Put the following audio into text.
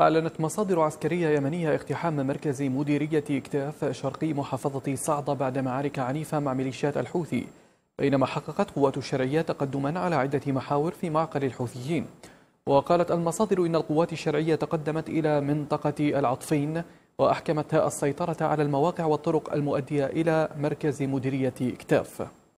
أعلنت مصادر عسكرية يمنية اقتحام مركز مديرية اكتاف شرقي محافظة صعدة بعد معارك عنيفة مع ميليشيات الحوثي بينما حققت قوات الشرعية تقدما على عدة محاور في معقل الحوثيين وقالت المصادر إن القوات الشرعية تقدمت إلى منطقة العطفين وأحكمتها السيطرة على المواقع والطرق المؤدية إلى مركز مديرية اكتاف